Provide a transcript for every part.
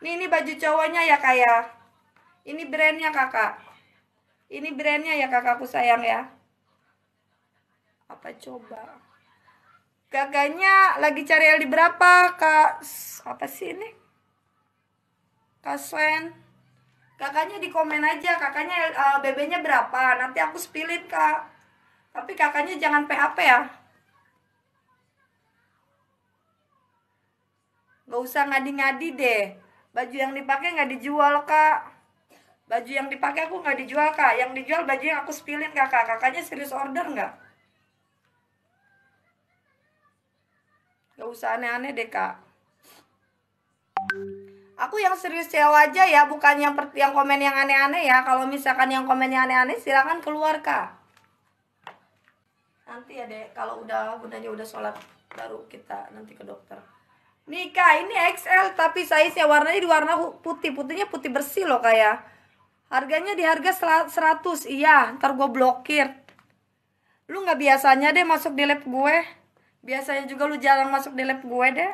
Nih ini baju cowoknya ya kak ya. Ini brandnya kakak. Ini brandnya ya kakakku sayang ya. Apa coba? Gaganya lagi cari LD berapa kak? Apa sih ini? Kak Swen. Kakaknya di komen aja, kakaknya uh, eh, bebenya berapa? Nanti aku spilit kak. Tapi kakaknya jangan PHP ya. Gak usah ngadi-ngadi deh baju yang dipakai nggak dijual kak baju yang dipakai aku nggak dijual kak yang dijual baju yang aku spilin kakak kakaknya serius order nggak nggak usah aneh-aneh deh kak aku yang serius cewek aja ya bukan yang yang komen yang aneh-aneh ya kalau misalkan yang komen yang aneh-aneh silakan keluar kak nanti ya deh kalau udah bundanya udah sholat baru kita nanti ke dokter Nikah ini XL tapi size-nya warnanya di warna putih putihnya putih bersih loh kak ya harganya di harga 100 iya ntar gue blokir lu gak biasanya deh masuk di lab gue biasanya juga lu jarang masuk di lab gue deh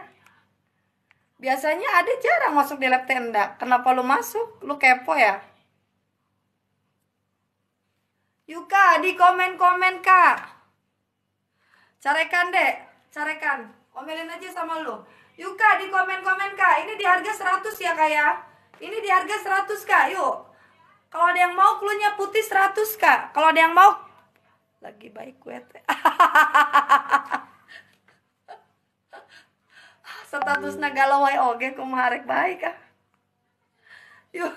biasanya ada jarang masuk di lab tenda kenapa lu masuk lu kepo ya Yuka di komen-komen kak carekan deh carekan omelin aja sama lu Yuk kak di komen-komen kak. Ini di harga 100 ya kak ya. Ini di harga 100 kak. Yuk. Kalau ada yang mau klunya putih 100 kak. Kalau ada yang mau lagi baik gue status nagalaway oge kumarek baik kak. Yuk.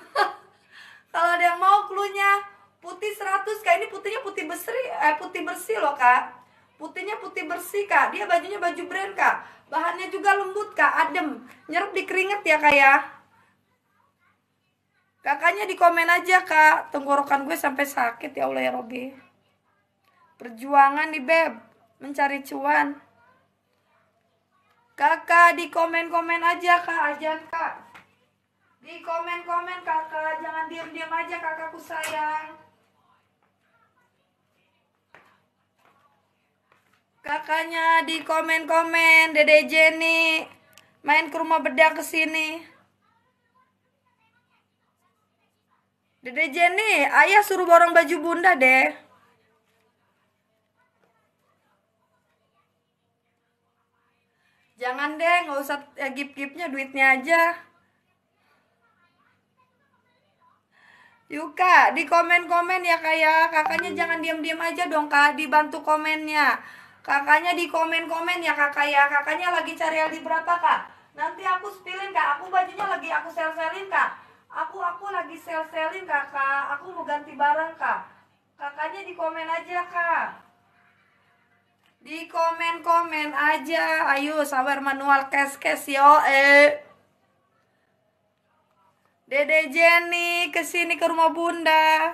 Kalau ada yang mau klunya putih 100 kak. Ini putihnya putih bersih, eh, putih bersih loh kak Putihnya putih bersih kak, dia bajunya baju brand kak. Bahannya juga lembut kak, adem. Nyerap di keringet ya kak ya. Kakaknya di komen aja kak, tenggorokan gue sampai sakit ya Allah ya Robi. Perjuangan nih beb, mencari cuan. Kakak di komen-komen aja kak, ajan kak. Di komen-komen kakak, jangan diam-diam aja kakakku sayang. kakaknya di komen-komen Dede Jenny main ke rumah bedak kesini Dede Jenny ayah suruh borong baju bunda deh jangan deh nggak usah ya, gip-gipnya duitnya aja yuk kak di komen-komen ya kak ya. Kakaknya jangan diam-diam aja dong kak, dibantu komennya. Kakaknya di komen-komen ya kakak ya. Kakaknya lagi cari LD berapa kak? Nanti aku spilin kak. Aku bajunya lagi aku sel-selin kak. Aku aku lagi sel-selin kakak. Aku mau ganti barang kak. Kakaknya di komen aja kak. Di komen-komen aja. Ayo sawer manual kes-kes yo. Eh. Dede Jenny kesini ke rumah bunda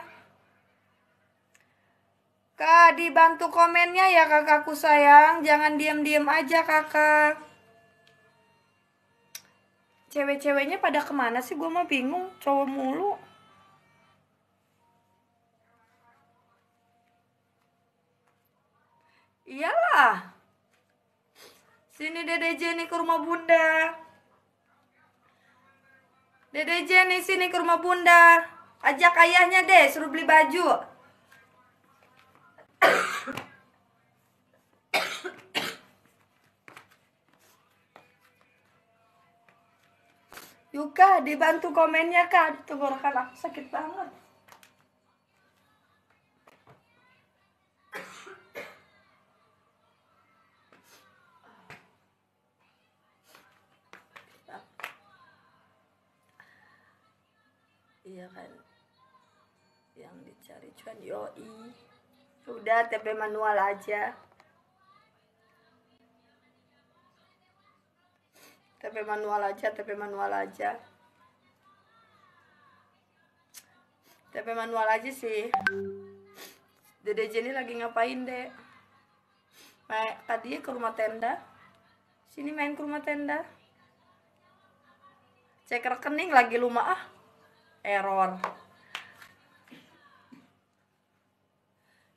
dibantu komennya ya kakakku sayang. Jangan diem-diem aja kakak. Cewek-ceweknya pada kemana sih? Gue mah bingung. Cowok mulu. Iyalah. Sini Dede Jenny ke rumah Bunda. Dede Jenny sini ke rumah Bunda. Ajak ayahnya deh, suruh beli baju. Yuka dibantu komennya kak di tenggorokan aku sakit banget iya kan yang dicari cuan yoi sudah TP manual aja TP manual aja TP manual aja TP manual aja sih Dede Jenny lagi ngapain dek tadi ke rumah tenda sini main ke rumah tenda cek rekening lagi lumah ah error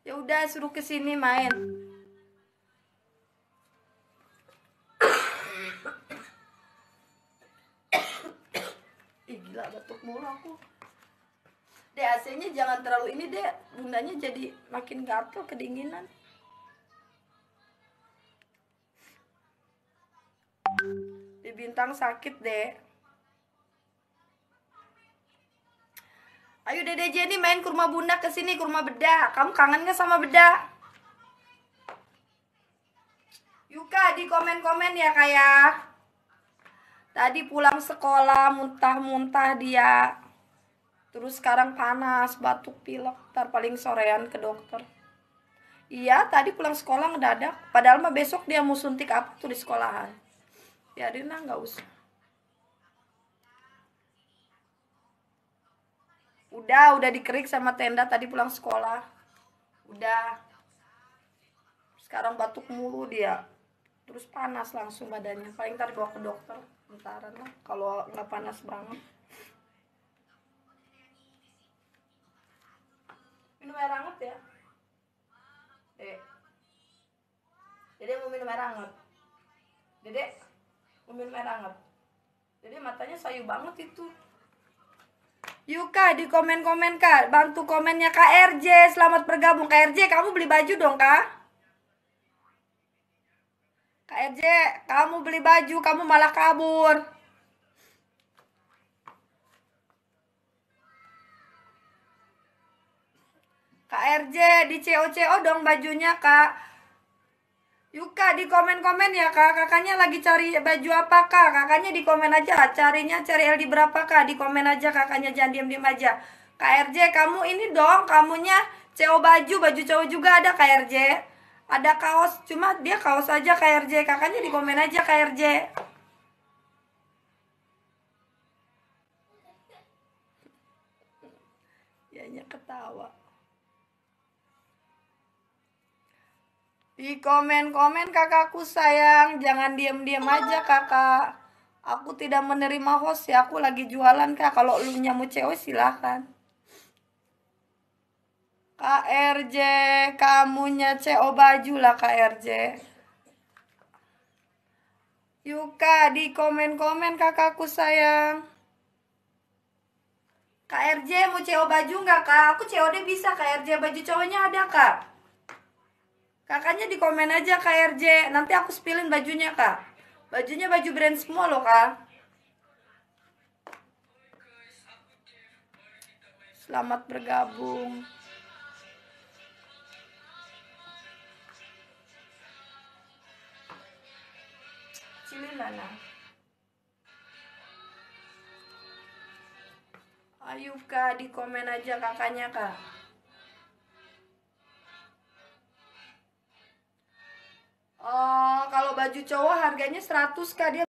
ya udah suruh ke sini main gila batuk mulu aku deh AC-nya jangan terlalu ini deh bundanya jadi makin gatel kedinginan di bintang sakit deh Ayo Dede Jenny main kurma Bunda kesini kurma ke Kamu kangen gak sama Beda? Yuka di komen-komen ya kayak. Ya. Tadi pulang sekolah muntah-muntah dia. Terus sekarang panas, batuk pilek, terpaling paling sorean ke dokter. Iya, tadi pulang sekolah ngedadak. Padahal mah besok dia mau suntik apa tuh di sekolahan. Ya lah, nggak usah. Udah, udah dikerik sama tenda tadi pulang sekolah. Udah. Sekarang batuk mulu dia terus panas langsung badannya paling ntar bawa ke dokter bentaran lah kalau nggak panas banget minum air hangat ya Jadi jadi mau minum air hangat Jadi mau minum air hangat Jadi matanya sayu banget itu Yuka di komen-komen kak, bantu komennya RJ selamat bergabung RJ kamu beli baju dong kak aja kamu beli baju, kamu malah kabur. Kak RJ, di COCO dong bajunya, Kak. Yuka, di komen-komen ya, Kak. Kakaknya lagi cari baju apa, Kak? Kakaknya di komen aja, carinya cari LD berapa, Kak? Di komen aja, kakaknya jangan diam-diam aja. Kak RJ, kamu ini dong, kamunya CO baju, baju cowok juga ada, Kak RJ ada kaos cuma dia kaos aja KRJ kakaknya di komen aja KRJ dianya ketawa di komen-komen kakakku sayang jangan diem-diem aja kakak aku tidak menerima host ya aku lagi jualan kak kalau lu nyamuk cewek silahkan KRJ, kamunya CO baju lah KRJ. Yuka, di komen-komen kakakku sayang. KRJ mau CO baju nggak kak? Aku COD bisa KRJ, baju cowoknya ada kak. Kakaknya di komen aja KRJ, nanti aku spilin bajunya kak. Bajunya baju brand semua loh kak. Selamat bergabung. Lilala. Ayo kak, di komen aja kakaknya kak. Oh, kalau baju cowok harganya 100 kak dia